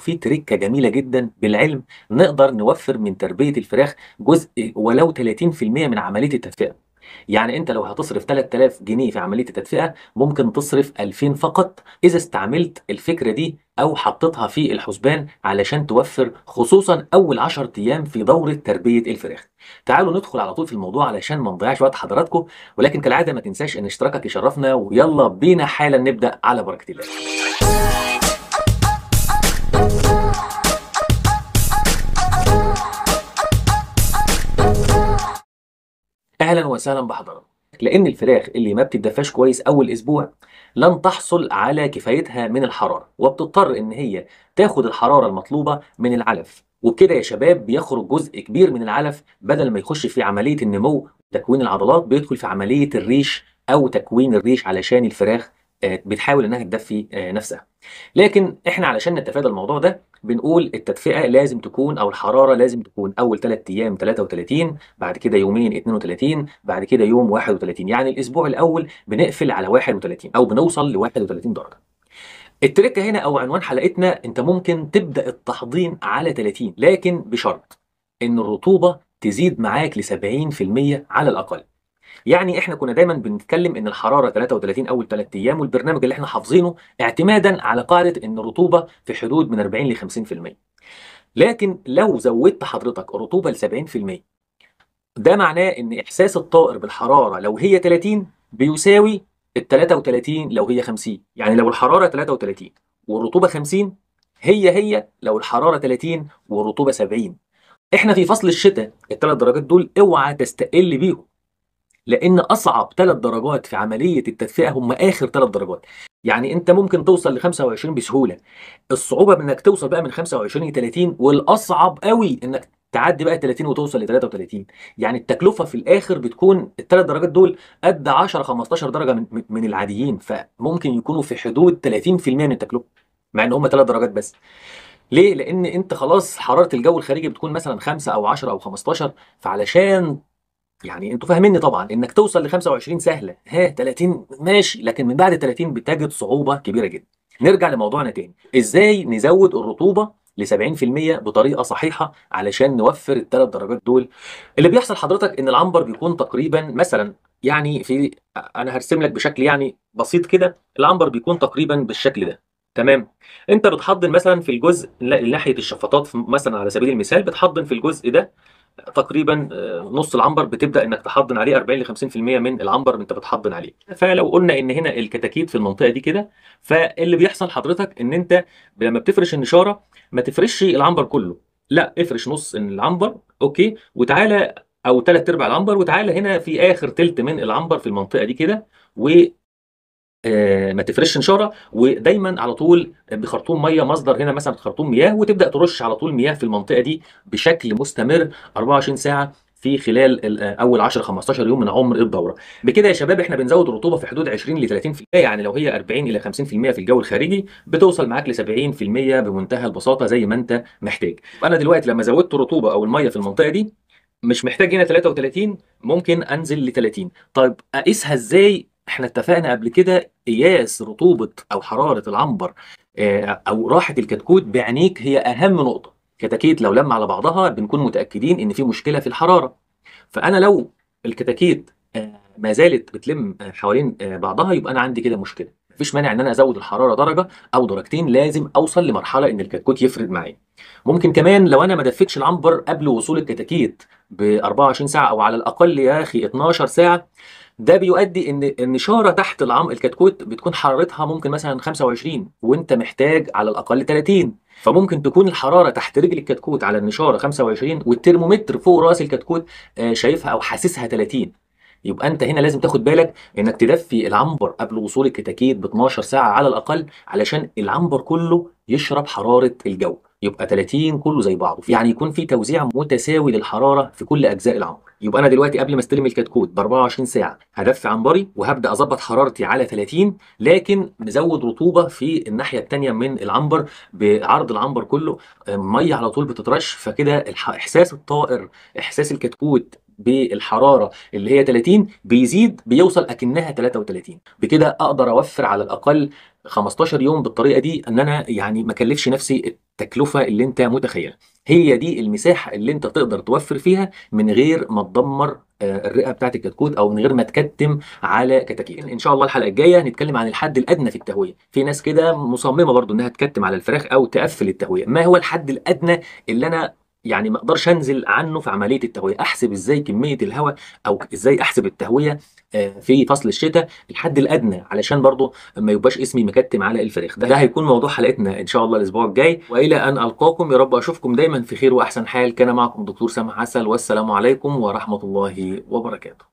في تريكه جميله جدا بالعلم نقدر نوفر من تربيه الفراخ جزء ولو 30% من عمليه التدفئه يعني انت لو هتصرف 3000 جنيه في عمليه التدفئه ممكن تصرف 2000 فقط اذا استعملت الفكره دي او حطيتها في الحسبان علشان توفر خصوصا اول 10 ايام في دوره تربيه الفراخ. تعالوا ندخل على طول في الموضوع علشان ما نضيعش وقت حضراتكم ولكن كالعاده ما تنساش ان اشتراكك يشرفنا ويلا بينا حالا نبدا على بركه الله. اهلا وسهلا بحضرتك لان الفراخ اللي ما بتتدفاش كويس اول اسبوع لن تحصل على كفايتها من الحراره وبتضطر ان هي تاخد الحراره المطلوبه من العلف وبكده يا شباب بيخرج جزء كبير من العلف بدل ما يخش في عمليه النمو وتكوين العضلات بيدخل في عمليه الريش او تكوين الريش علشان الفراخ آه، بتحاول انها تدفي آه، نفسها لكن احنا علشان نتفادى الموضوع ده بنقول التدفئه لازم تكون او الحراره لازم تكون اول 3 ايام 33 بعد كده يومين 32 بعد كده يوم 31 يعني الاسبوع الاول بنقفل على 31 او بنوصل ل 31 درجه التريكة هنا او عنوان حلقتنا انت ممكن تبدا التحضين على 30 لكن بشرط ان الرطوبه تزيد معاك ل 70% على الاقل يعني احنا كنا دايما بنتكلم ان الحراره 33 اول 3 ايام والبرنامج اللي احنا حافظينه اعتمادا على قاعده ان الرطوبه في حدود من 40 ل 50% لكن لو زودت حضرتك الرطوبه ل 70% ده معناه ان احساس الطائر بالحراره لو هي 30 بيساوي ال 33 لو هي 50 يعني لو الحراره 33 والرطوبه 50 هي هي لو الحراره 30 والرطوبه 70 احنا في فصل الشتاء الثلاث درجات دول اوعى تستقل بيهم لان اصعب ثلاث درجات في عمليه التدفئه هم اخر ثلاث درجات يعني انت ممكن توصل ل 25 بسهوله الصعوبه انك توصل بقى من 25 ل 30 والاصعب قوي انك تعدي بقى 30 وتوصل ل 33 يعني التكلفه في الاخر بتكون الثلاث درجات دول قد 10 15 درجه من, من العاديين فممكن يكونوا في حدود 30% من التكلفه مع ان هم ثلاث درجات بس ليه؟ لان انت خلاص حراره الجو الخارجي بتكون مثلا 5 او 10 او 15 فعلشان يعني انتوا فاهميني طبعا انك توصل ل 25 سهله ها 30 ماشي لكن من بعد 30 بتجد صعوبه كبيره جدا نرجع لموضوعنا تاني ازاي نزود الرطوبه ل 70% بطريقه صحيحه علشان نوفر الثلاث درجات دول اللي بيحصل حضرتك ان العنبر بيكون تقريبا مثلا يعني في انا هرسم لك بشكل يعني بسيط كده العنبر بيكون تقريبا بالشكل ده تمام انت بتحضن مثلا في الجزء ناحيه الشفاطات مثلا على سبيل المثال بتحضن في الجزء ده تقريبا آه، نص العنبر بتبدا انك تحضن عليه 40 ل 50% من العنبر انت بتحضن عليه فلو قلنا ان هنا الكتاكيت في المنطقه دي كده فاللي بيحصل حضرتك ان انت لما بتفرش النشاره ما تفرشش العنبر كله لا افرش نص العنبر اوكي وتعالى او ثلاث ارباع العنبر وتعالى هنا في اخر ثلث من العنبر في المنطقه دي كده آه، ما تفرش نشاره ودايما على طول بخرطوم ميه مصدر هنا مثلا خرطوم مياه وتبدا ترش على طول مياه في المنطقه دي بشكل مستمر 24 ساعه في خلال اول 10 15 يوم من عمر الدوره بكده يا شباب احنا بنزود الرطوبه في حدود 20 ل 30% يعني لو هي 40 الى 50% في الجو الخارجي بتوصل معاك ل 70% بمنتهى البساطه زي ما انت محتاج انا دلوقتي لما زودت الرطوبه او الميه في المنطقه دي مش محتاج هنا 33 ممكن انزل ل 30 طيب اقيسها ازاي احنا اتفقنا قبل كده قياس رطوبه او حراره العنبر آه، او راحه الكتكوت بعينيك هي اهم نقطه كتاكيت لو لم على بعضها بنكون متاكدين ان في مشكله في الحراره فانا لو الكتاكيت آه، ما زالت بتلم آه، حوالين بعضها يبقى انا عندي كده مشكله مفيش مانع ان انا ازود الحراره درجه او درجتين لازم اوصل لمرحله ان الكتكوت يفرد معايا ممكن كمان لو انا ما دفتش العنبر قبل وصول الكتاكيت ب 24 ساعه او على الاقل يا اخي 12 ساعه ده بيؤدي ان النشاره تحت العم الكتكوت بتكون حرارتها ممكن مثلا 25 وانت محتاج على الاقل 30 فممكن تكون الحراره تحت رجل الكتكوت على النشاره 25 والترمومتر فوق راس الكتكوت آه، شايفها او حاسسها 30 يبقى انت هنا لازم تاخد بالك انك تدفي العنبر قبل وصول الكتاكيت ب 12 ساعه على الاقل علشان العنبر كله يشرب حراره الجو يبقى 30 كله زي بعضه يعني يكون في توزيع متساوي للحراره في كل اجزاء العنبر يبقى انا دلوقتي قبل ما استلم الكتكوت ب 24 ساعه هدفي عنبري وهبدا اظبط حرارتي على 30 لكن نزود رطوبه في الناحيه الثانيه من العنبر بعرض العنبر كله ميه على طول بتترش فكده احساس الطائر احساس الكتكوت بالحراره اللي هي 30 بيزيد بيوصل اكنها 33 بكده اقدر اوفر على الاقل 15 يوم بالطريقه دي ان انا يعني ما اكلفش نفسي التكلفه اللي انت متخيلها هي دي المساحه اللي انت تقدر توفر فيها من غير ما تدمر آه، الرئه بتاعت الكتكوت او من غير ما تكتم على كتاكيت ان شاء الله الحلقه الجايه هنتكلم عن الحد الادنى في التهويه في ناس كده مصممه برضو انها تكتم على الفراخ او تقفل التهويه ما هو الحد الادنى اللي انا يعني ما اقدرش انزل عنه في عمليه التهويه احسب ازاي كميه الهواء او ازاي احسب التهويه آه، في فصل الشتاء الحد الادنى علشان برضو ما يبقاش اسمي مكتم على الفريخ ده, ده هيكون موضوع حلقتنا ان شاء الله الاسبوع الجاي والى ان القاكم يا رب اشوفكم دايما في خير واحسن حال كان معكم دكتور سامح عسل والسلام عليكم ورحمه الله وبركاته